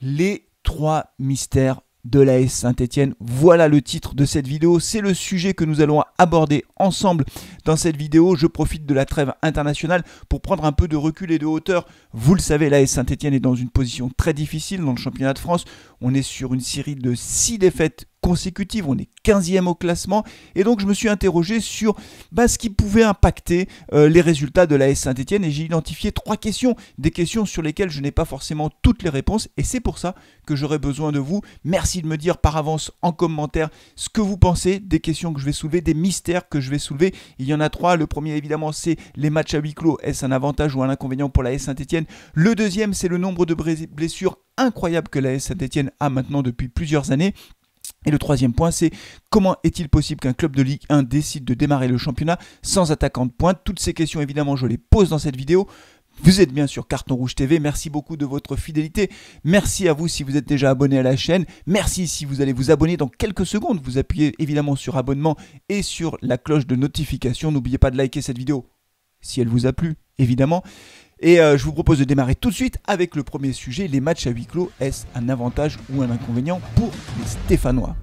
les trois mystères de l'AS Saint-Etienne. Voilà le titre de cette vidéo, c'est le sujet que nous allons aborder ensemble dans cette vidéo. Je profite de la trêve internationale pour prendre un peu de recul et de hauteur. Vous le savez, l'AS Saint-Etienne est dans une position très difficile dans le championnat de France. On est sur une série de six défaites consécutive On est 15e au classement. Et donc, je me suis interrogé sur bah, ce qui pouvait impacter euh, les résultats de la S Saint-Etienne. Et j'ai identifié trois questions, des questions sur lesquelles je n'ai pas forcément toutes les réponses. Et c'est pour ça que j'aurais besoin de vous. Merci de me dire par avance en commentaire ce que vous pensez des questions que je vais soulever, des mystères que je vais soulever. Il y en a trois. Le premier, évidemment, c'est les matchs à huis clos. Est-ce un avantage ou un inconvénient pour la S Saint-Etienne Le deuxième, c'est le nombre de blessures incroyables que la S Saint-Etienne a maintenant depuis plusieurs années. Et le troisième point, c'est comment est-il possible qu'un club de Ligue 1 décide de démarrer le championnat sans attaquant de pointe Toutes ces questions, évidemment, je les pose dans cette vidéo. Vous êtes bien sur Carton Rouge TV, merci beaucoup de votre fidélité, merci à vous si vous êtes déjà abonné à la chaîne, merci si vous allez vous abonner dans quelques secondes, vous appuyez évidemment sur abonnement et sur la cloche de notification, n'oubliez pas de liker cette vidéo si elle vous a plu, évidemment. Et euh, je vous propose de démarrer tout de suite avec le premier sujet, les matchs à huis clos. Est-ce un avantage ou un inconvénient pour les Stéphanois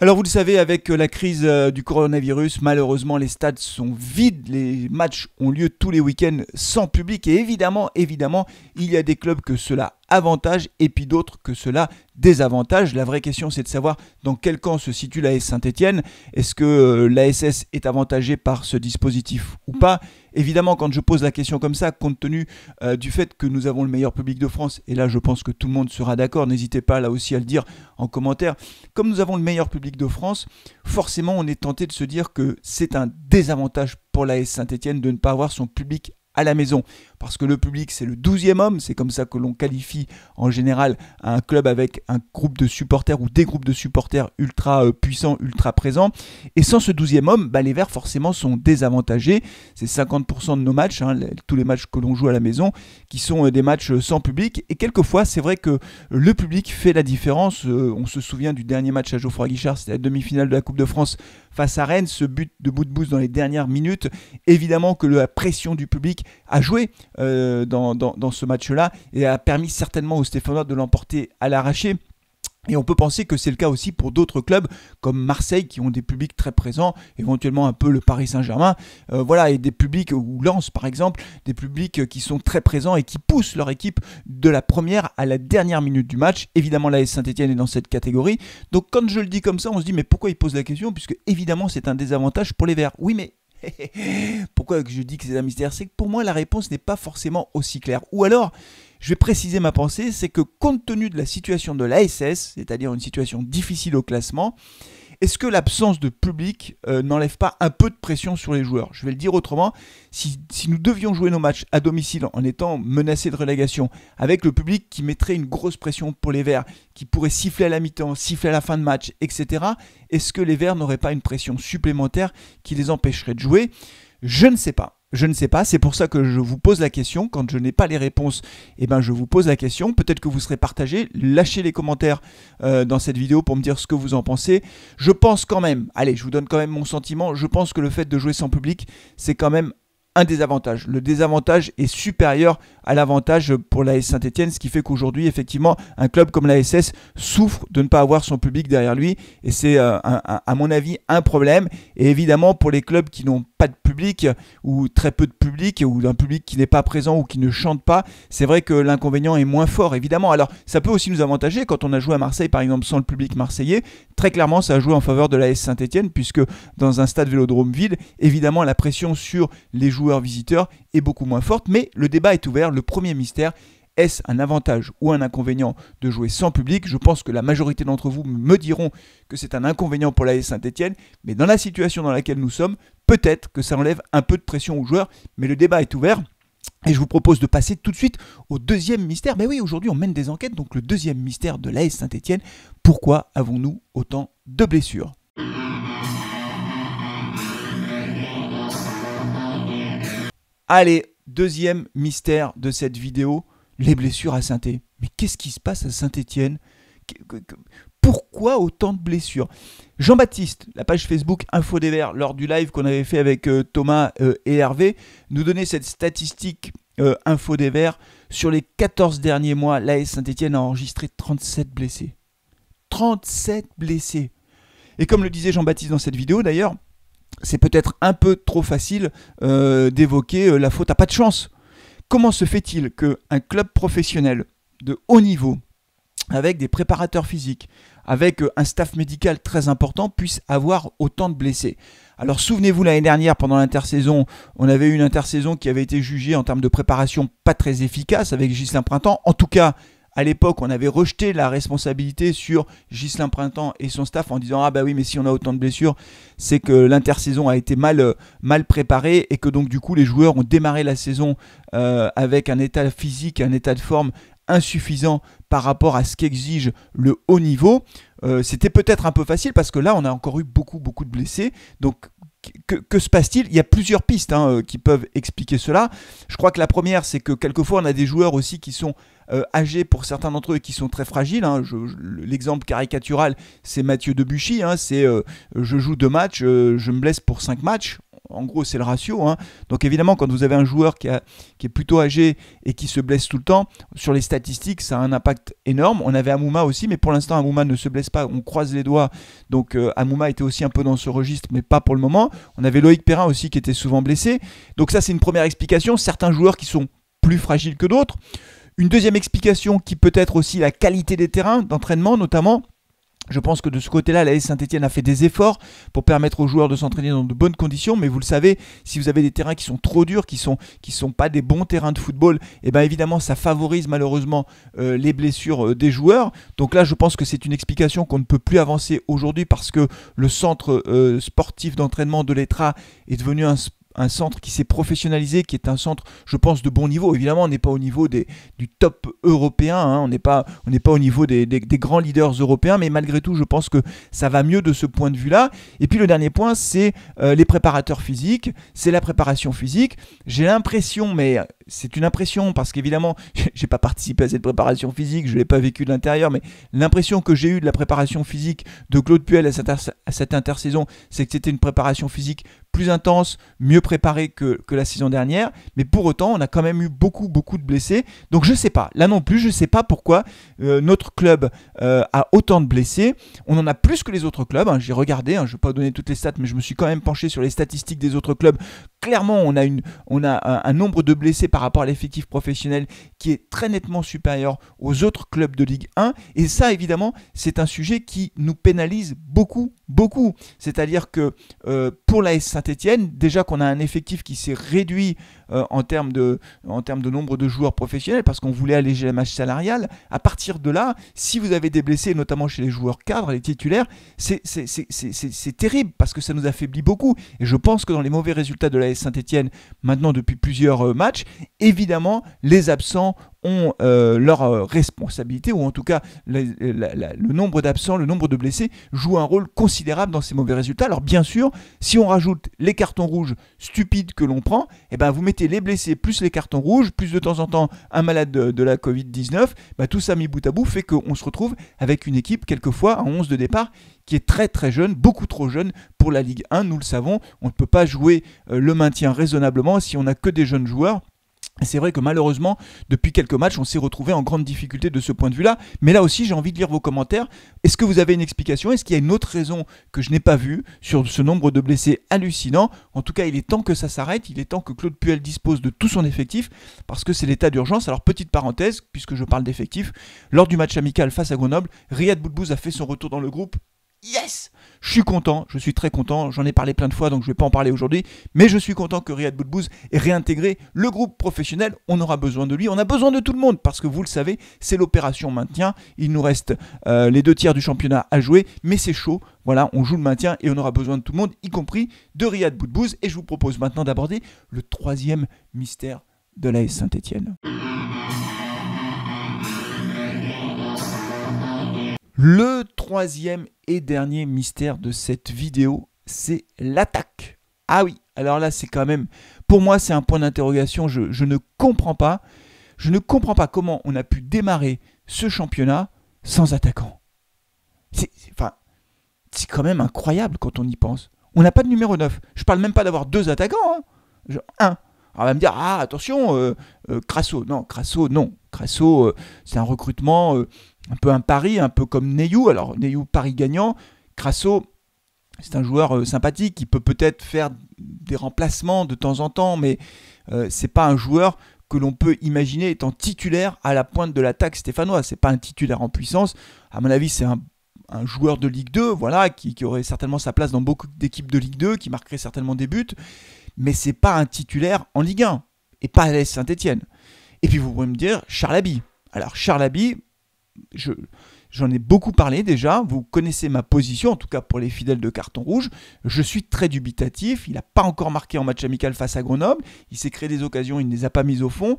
Alors vous le savez, avec euh, la crise euh, du coronavirus, malheureusement les stades sont vides, les matchs ont lieu tous les week-ends sans public et évidemment, évidemment, il y a des clubs que cela avantage et puis d'autres que cela désavantage. La vraie question c'est de savoir dans quel camp se situe l'AS Saint-Etienne. Est-ce que euh, l'ASS est avantagée par ce dispositif ou pas Évidemment, quand je pose la question comme ça, compte tenu euh, du fait que nous avons le meilleur public de France, et là je pense que tout le monde sera d'accord, n'hésitez pas là aussi à le dire en commentaire, comme nous avons le meilleur public de France, forcément on est tenté de se dire que c'est un désavantage pour la S Saint-Etienne de ne pas avoir son public à la maison parce que le public c'est le douzième homme, c'est comme ça que l'on qualifie en général un club avec un groupe de supporters ou des groupes de supporters ultra euh, puissants, ultra présents. Et sans ce douzième homme, bah, les Verts forcément sont désavantagés. C'est 50% de nos matchs, hein, tous les matchs que l'on joue à la maison, qui sont euh, des matchs euh, sans public. Et quelquefois, c'est vrai que le public fait la différence. on se souvient du dernier match à Geoffroy Guichard, c'était la demi-finale de la Coupe de France face à Rennes, ce but de bout de boost dans les dernières minutes. Évidemment que la pression du public a joué euh, dans, dans, ce match-là et a permis certainement au Stéphanois de l'emporter à l'arraché. Et on peut penser que c'est le cas aussi pour d'autres clubs comme Marseille qui ont des publics très présents, éventuellement un peu le Paris Saint-Germain, euh, voilà, et des publics, ou Lens par exemple, des publics qui sont très présents et qui poussent leur équipe de la première à la dernière minute du match. Évidemment, la Saint-Etienne est dans cette catégorie. Donc quand je le dis comme ça, on se dit mais pourquoi il pose la question Puisque évidemment c'est un désavantage pour les Verts. Oui, mais Pourquoi je dis que c'est un mystère C'est que pour moi, la réponse n'est pas forcément aussi claire. Ou alors, je vais préciser ma pensée, c'est que compte tenu de la situation de l'ASS, c'est-à-dire une situation difficile au classement, est-ce que l'absence de public euh, n'enlève pas un peu de pression sur les joueurs Je vais le dire autrement, si, si, nous devions jouer nos matchs à domicile en étant menacés de relégation, avec le public qui mettrait une grosse pression pour les Verts, qui pourrait siffler à la mi-temps, siffler à la fin de match, etc., est-ce que les Verts n'auraient pas une pression supplémentaire qui les empêcherait de jouer Je ne sais pas. Je ne sais pas, c'est pour ça que je vous pose la question. Quand je n'ai pas les réponses, eh ben, je vous pose la question. Peut-être que vous serez partagé. Lâchez les commentaires euh, dans cette vidéo pour me dire ce que vous en pensez. Je pense quand même, allez, je vous donne quand même mon sentiment, je pense que le fait de jouer sans public, c'est quand même un désavantage. Le désavantage est supérieur à l'avantage pour la Saint-Etienne, ce qui fait qu'aujourd'hui, effectivement, un club comme la souffre de ne pas avoir son public derrière lui. Et c'est, euh, à mon avis, un problème. Et évidemment, pour les clubs qui n'ont pas de public, ou très peu de public, ou d'un public qui n'est pas présent ou qui ne chante pas, c'est vrai que l'inconvénient est moins fort, évidemment. Alors, ça peut aussi nous avantager quand on a joué à Marseille, par exemple, sans le public marseillais. Très clairement, ça a joué en faveur de la Saint-Etienne, puisque dans un stade vélodrome vide, évidemment, la pression sur les joueurs visiteurs est beaucoup moins forte, mais le débat est ouvert. Le premier mystère, est-ce un avantage ou un inconvénient de jouer sans public Je pense que la majorité d'entre vous me diront que c'est un inconvénient pour la Saint-Etienne, mais dans la situation dans laquelle nous sommes, peut-être que ça enlève un peu de pression aux joueurs, mais le débat est ouvert. Et je vous propose de passer tout de suite au deuxième mystère. Mais oui, aujourd'hui on mène des enquêtes, donc le deuxième mystère de l'AS Saint-Etienne, pourquoi avons-nous autant de blessures Allez, deuxième mystère de cette vidéo, les blessures à Saint-Étienne. Mais qu'est-ce qui se passe à Saint-Étienne pourquoi autant de blessures Jean-Baptiste, la page Facebook Info des Verts, lors du live qu'on avait fait avec euh, Thomas euh, et Hervé, nous donnait cette statistique euh, Info des Verts. Sur les 14 derniers mois, l'AS saint étienne a enregistré 37 blessés. 37 blessés Et comme le disait Jean-Baptiste dans cette vidéo d'ailleurs, c'est peut-être un peu trop facile euh, d'évoquer euh, la faute à pas de chance. Comment se fait-il qu'un club professionnel de haut niveau, avec des préparateurs physiques, avec euh, un staff médical très important, puisse avoir autant de blessés. Alors souvenez-vous l'année dernière, pendant l'intersaison, on avait eu une intersaison qui avait été jugée en termes de préparation pas très efficace avec Gislain Printemps, en tout cas à l'époque, on avait rejeté la responsabilité sur Gislain Printemps et son staff en disant Ah, bah oui, mais si on a autant de blessures, c'est que l'intersaison a été mal, euh, mal préparée et que donc, du coup, les joueurs ont démarré la saison euh, avec un état physique, un état de forme insuffisant par rapport à ce qu'exige le haut niveau. Euh, c'était peut-être un peu facile parce que là, on a encore eu beaucoup, beaucoup de blessés. Donc, que, se passe-t-il Il y a plusieurs pistes hein, euh, qui peuvent expliquer cela. Je crois que la première, c'est que quelquefois, on a des joueurs aussi qui sont euh, âgés pour certains d'entre eux et qui sont très fragiles. Hein. L'exemple caricatural, c'est Mathieu Debuchy. Hein. c'est euh, je joue deux matchs, je me blesse pour cinq matchs en gros, c'est le ratio. Hein. Donc évidemment, quand vous avez un joueur qui, est plutôt âgé et qui se blesse tout le temps, sur les statistiques, ça a un impact énorme. On avait Amouma aussi, mais pour l'instant, Amouma ne se blesse pas. On croise les doigts. Donc euh, Amouma était aussi un peu dans ce registre, mais pas pour le moment. On avait Loïc Perrin aussi qui était souvent blessé. Donc ça, c'est une première explication. Certains joueurs qui sont plus fragiles que d'autres. Une deuxième explication qui peut être aussi la qualité des terrains d'entraînement, notamment je pense que de ce côté-là, la Saint-Etienne a fait des efforts pour permettre aux joueurs de s'entraîner dans de bonnes conditions. Mais vous le savez, si vous avez des terrains qui sont trop durs, qui sont qui sont pas des bons terrains de football, et eh bien évidemment, ça favorise malheureusement euh, les blessures euh, des joueurs. Donc là, je pense que c'est une explication qu'on ne peut plus avancer aujourd'hui parce que le centre euh, sportif d'entraînement de l'ETRA est devenu un, un centre qui s'est professionnalisé, qui est un centre, je pense, de bon niveau. Évidemment, on n'est pas au niveau des, du top européen, hein. on n'est pas, pas au niveau des, grands leaders européens, mais malgré tout, je pense que ça va mieux de ce point de vue-là. Et puis le dernier point, c'est euh, les préparateurs physiques, c'est la préparation physique. J'ai l'impression, mais c'est une impression, parce qu'évidemment, je n'ai pas participé à cette préparation physique, je l'ai pas vécu de l'intérieur, mais l'impression que j'ai eue de la préparation physique de Claude Puel à à cette intersaison, c'est que c'était une préparation physique plus intense, mieux préparé que, la saison dernière. Mais pour autant, on a quand même eu beaucoup, beaucoup de blessés. Donc je ne sais pas. Là non plus, je ne sais pas pourquoi euh, notre club euh, a autant de blessés. On en a plus que les autres clubs. Hein. J'ai regardé, hein. je ne vais pas donner toutes les stats, mais je me suis quand même penché sur les statistiques des autres clubs. Clairement, on a, une, on a un, nombre de blessés par rapport à l'effectif professionnel qui est très nettement supérieur aux autres clubs de Ligue 1. Et ça, évidemment, c'est un sujet qui nous pénalise beaucoup, beaucoup. C'est-à-dire que euh, pour la S Saint-Etienne, déjà qu'on a un effectif qui s'est réduit euh, en, termes de, en de nombre de joueurs professionnels, parce qu'on voulait alléger la masse salariale, à partir de là, si vous avez des blessés, notamment chez les joueurs cadres, les titulaires, c'est terrible, parce que ça nous affaiblit beaucoup. Et je pense que dans les mauvais résultats de la Saint-Etienne, maintenant depuis plusieurs euh, matchs, évidemment, les absents ont euh, leur euh, responsabilité, ou en tout cas le nombre d'absents, le nombre de blessés, joue un rôle considérable dans ces mauvais résultats. Alors bien sûr, si on rajoute les cartons rouges stupides que l'on prend, eh ben, vous mettez les blessés plus les cartons rouges, plus de temps en temps un malade de, la Covid-19, bah, tout ça mis bout à bout fait qu'on se retrouve avec une équipe quelquefois à 11 de départ qui est très très jeune, beaucoup trop jeune pour la Ligue 1, nous le savons, on ne peut pas jouer euh, le maintien raisonnablement si on n'a que des jeunes joueurs. C'est vrai que malheureusement, depuis quelques matchs, on s'est retrouvé en grande difficulté de ce point de vue-là. Mais là aussi, j'ai envie de lire vos commentaires. Est-ce que vous avez une explication Est-ce qu'il y a une autre raison que je n'ai pas vue sur ce nombre de blessés hallucinant En tout cas, il est temps que ça s'arrête. Il est temps que Claude Puel dispose de tout son effectif parce que c'est l'état d'urgence. Alors, petite parenthèse, puisque je parle d'effectif, lors du match amical face à Grenoble, Riyad Boudbouz a fait son retour dans le groupe yes Je suis content, je suis très content, j'en ai parlé plein de fois donc je ne vais pas en parler aujourd'hui, mais je suis content que Riyad Boudbouz ait réintégré le groupe professionnel, on aura besoin de lui, on a besoin de tout le monde parce que vous le savez, c'est l'opération maintien, il nous reste euh, les deux tiers du championnat à jouer, mais c'est chaud, voilà, on joue le maintien et on aura besoin de tout le monde, y compris de Riyad Boudbouz et je vous propose maintenant d'aborder le troisième mystère de l'AS Saint-Etienne. Le troisième et dernier mystère de cette vidéo, c'est l'attaque. Ah oui, alors là c'est quand même, pour moi c'est un point d'interrogation, je, ne comprends pas. Je ne comprends pas comment on a pu démarrer ce championnat sans attaquant. C'est quand même incroyable quand on y pense. On n'a pas de numéro 9. Je parle même pas d'avoir deux attaquants. Hein. un. on ah, va me dire, ah attention, euh, euh, Crasso. Non, Crasso, non. Crasso, euh, c'est un recrutement un peu un pari, un peu comme Neyou. Alors Neyou, pari gagnant. Crasso, c'est un joueur euh, sympathique qui peut peut-être faire des remplacements de temps en temps, mais euh, ce n'est pas un joueur que l'on peut imaginer étant titulaire à la pointe de l'attaque stéphanoise. C'est pas un titulaire en puissance. À mon avis, c'est un, joueur de Ligue 2, voilà, qui, aurait certainement sa place dans beaucoup d'équipes de Ligue 2, qui marquerait certainement des buts, mais c'est pas un titulaire en Ligue 1 et pas à Saint-Etienne. Et puis vous pouvez me dire Charlabi Alors Charlabi je, j'en ai beaucoup parlé déjà, vous connaissez ma position, en tout cas pour les fidèles de carton rouge, je suis très dubitatif, il n'a pas encore marqué en match amical face à Grenoble, il s'est créé des occasions, il ne les a pas mises au fond.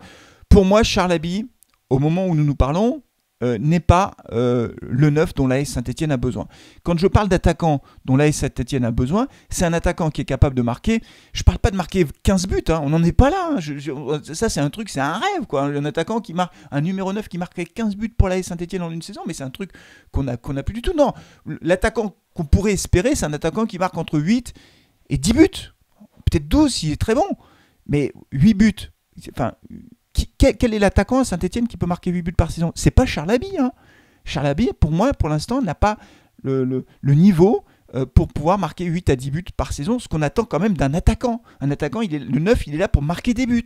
Pour moi, Charles Abbey, au moment où nous nous parlons, euh, n'est pas euh, le neuf dont l'AS Saint-Etienne a besoin. Quand je parle d'attaquant dont l'AS Saint-Etienne a besoin, c'est un attaquant qui est capable de marquer. Je ne parle pas de marquer 15 buts, hein, on n'en est pas là. Hein. ça, c'est un truc, c'est un rêve. Quoi, un attaquant qui marque, un numéro 9 qui marquerait 15 buts pour l'AS Saint-Etienne en une saison, mais c'est un truc qu'on n'a qu'on plus du tout. l'attaquant qu'on pourrait espérer, c'est un attaquant qui marque entre 8 et 10 buts. Peut-être 12 il est très bon. Mais 8 buts, enfin quel, est l'attaquant à Saint-Etienne qui peut marquer 8 buts par saison C'est pas Charlabi, Hein. pour moi, pour l'instant, n'a pas le, niveau euh, pour pouvoir marquer 8 à 10 buts par saison, ce qu'on attend quand même d'un attaquant. Un attaquant, il est, le 9, il est là pour marquer des buts.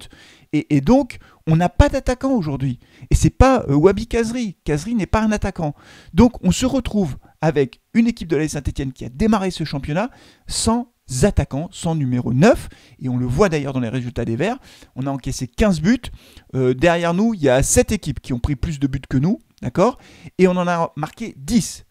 Et, donc, on n'a pas d'attaquant aujourd'hui. Et c'est pas euh, Wabi Kazri. Kazri n'est pas un attaquant. Donc, on se retrouve avec une équipe de la Saint-Etienne qui a démarré ce championnat sans attaquants, sans numéro 9. Et on le voit d'ailleurs dans les résultats des Verts. On a encaissé 15 buts. Euh, derrière nous, il y a 7 équipes qui ont pris plus de buts que nous. D'accord Et on en a marqué 10.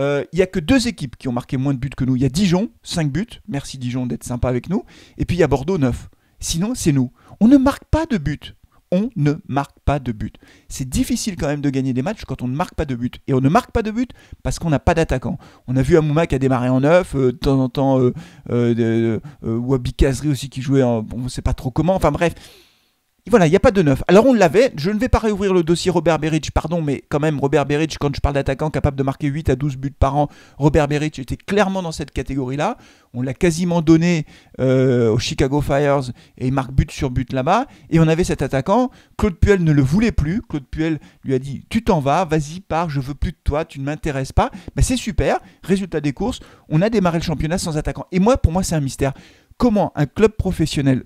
Euh, il y a que deux équipes qui ont marqué moins de buts que nous. Il y a Dijon, 5 buts. Merci Dijon d'être sympa avec nous. Et puis il y a Bordeaux, 9. Sinon, c'est nous. On ne marque pas de buts on ne marque pas de but. C'est difficile quand même de gagner des matchs quand on ne marque pas de but. Et on ne marque pas de but parce qu'on n'a pas d'attaquant. On a vu Amouma qui a démarré en neuf, euh, de temps en temps euh, euh, Wabi Kazri aussi qui jouait en... On ne sait pas trop comment. Enfin bref, voilà, il n'y a pas de neuf. Alors on l'avait, je ne vais pas réouvrir le dossier Robert Berridge, pardon, mais quand même, Robert Berridge, quand je parle d'attaquant capable de marquer 8 à 12 buts par an, Robert Berridge était clairement dans cette catégorie-là. On l'a quasiment donné euh, aux Chicago Fires et il marque but sur but là-bas. Et on avait cet attaquant, Claude Puel ne le voulait plus. Claude Puel lui a dit, tu t'en vas, vas-y, pars, je veux plus de toi, tu ne m'intéresses pas. Ben, c'est super, résultat des courses, on a démarré le championnat sans attaquant. Et moi, pour moi, c'est un mystère. Comment un club professionnel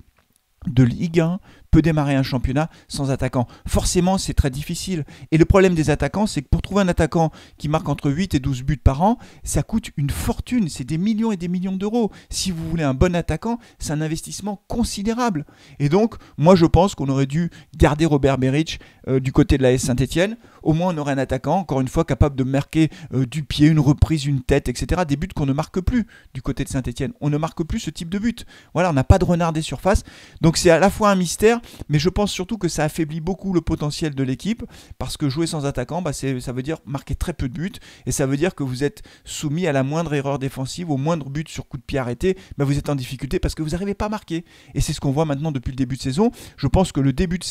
de Ligue 1 peut démarrer un championnat sans attaquant. Forcément, c'est très difficile. Et le problème des attaquants, c'est que pour trouver un attaquant qui marque entre 8 et 12 buts par an, ça coûte une fortune. C'est des millions et des millions d'euros. Si vous voulez un bon attaquant, c'est un investissement considérable. Et donc, moi, je pense qu'on aurait dû garder Robert Beric euh, du côté de la S Saint-Etienne. Au moins, on aurait un attaquant, encore une fois, capable de marquer euh, du pied, une reprise, une tête, etc. Des buts qu'on ne marque plus du côté de Saint-Etienne. On ne marque plus ce type de but. Voilà, on n'a pas de renard des surfaces. Donc, c'est à la fois un mystère mais je pense surtout que ça affaiblit beaucoup le potentiel de l'équipe, parce que jouer sans attaquant, bah, ça veut dire marquer très peu de buts, et ça veut dire que vous êtes soumis à la moindre erreur défensive, au moindre but sur coup de pied arrêté, bah, vous êtes en difficulté parce que vous n'arrivez pas à marquer. Et c'est ce qu'on voit maintenant depuis le début de saison. Je pense que le début de,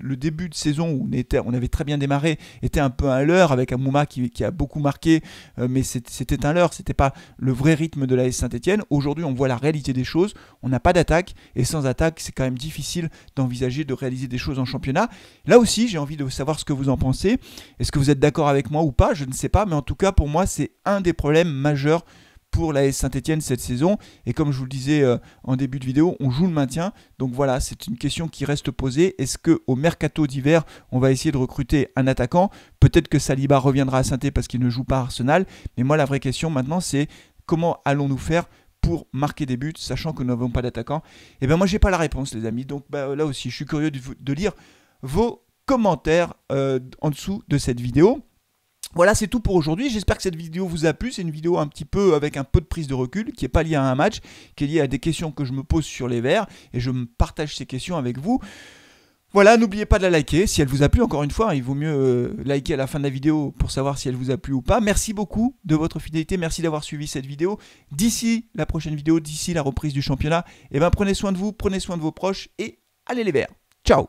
le, début de saison où on, était, on avait très bien démarré était un peu un leurre, avec Amouma qui, a beaucoup marqué, euh, mais c'était un leurre, c'était pas le vrai rythme de la S Saint-Etienne. Aujourd'hui, on voit la réalité des choses, on n'a pas d'attaque, et sans attaque, c'est quand même difficile d'envisager de réaliser des choses en championnat. Là aussi, j'ai envie de savoir ce que vous en pensez. Est-ce que vous êtes d'accord avec moi ou pas Je ne sais pas, mais en tout cas, pour moi, c'est un des problèmes majeurs pour la Saint-Etienne cette saison. Et comme je vous le disais euh, en début de vidéo, on joue le maintien. Donc voilà, c'est une question qui reste posée. Est-ce que au mercato d'hiver, on va essayer de recruter un attaquant Peut-être que Saliba reviendra à saint parce qu'il ne joue pas à Arsenal. Mais moi, la vraie question maintenant, c'est comment allons-nous faire pour marquer des buts, sachant que nous n'avons pas d'attaquant Eh bien moi j'ai pas la réponse les amis, donc bah, là aussi je suis curieux de, lire vos commentaires euh, en dessous de cette vidéo. Voilà, c'est tout pour aujourd'hui. J'espère que cette vidéo vous a plu. C'est une vidéo un petit peu avec un peu de prise de recul, qui n'est pas liée à un match, qui est liée à des questions que je me pose sur les verts, et je partage ces questions avec vous. Voilà, n'oubliez pas de la liker si elle vous a plu. Encore une fois, hein, il vaut mieux euh, liker à la fin de la vidéo pour savoir si elle vous a plu ou pas. Merci beaucoup de votre fidélité. Merci d'avoir suivi cette vidéo. D'ici la prochaine vidéo, d'ici la reprise du championnat, eh ben, prenez soin de vous, prenez soin de vos proches et allez les verts. Ciao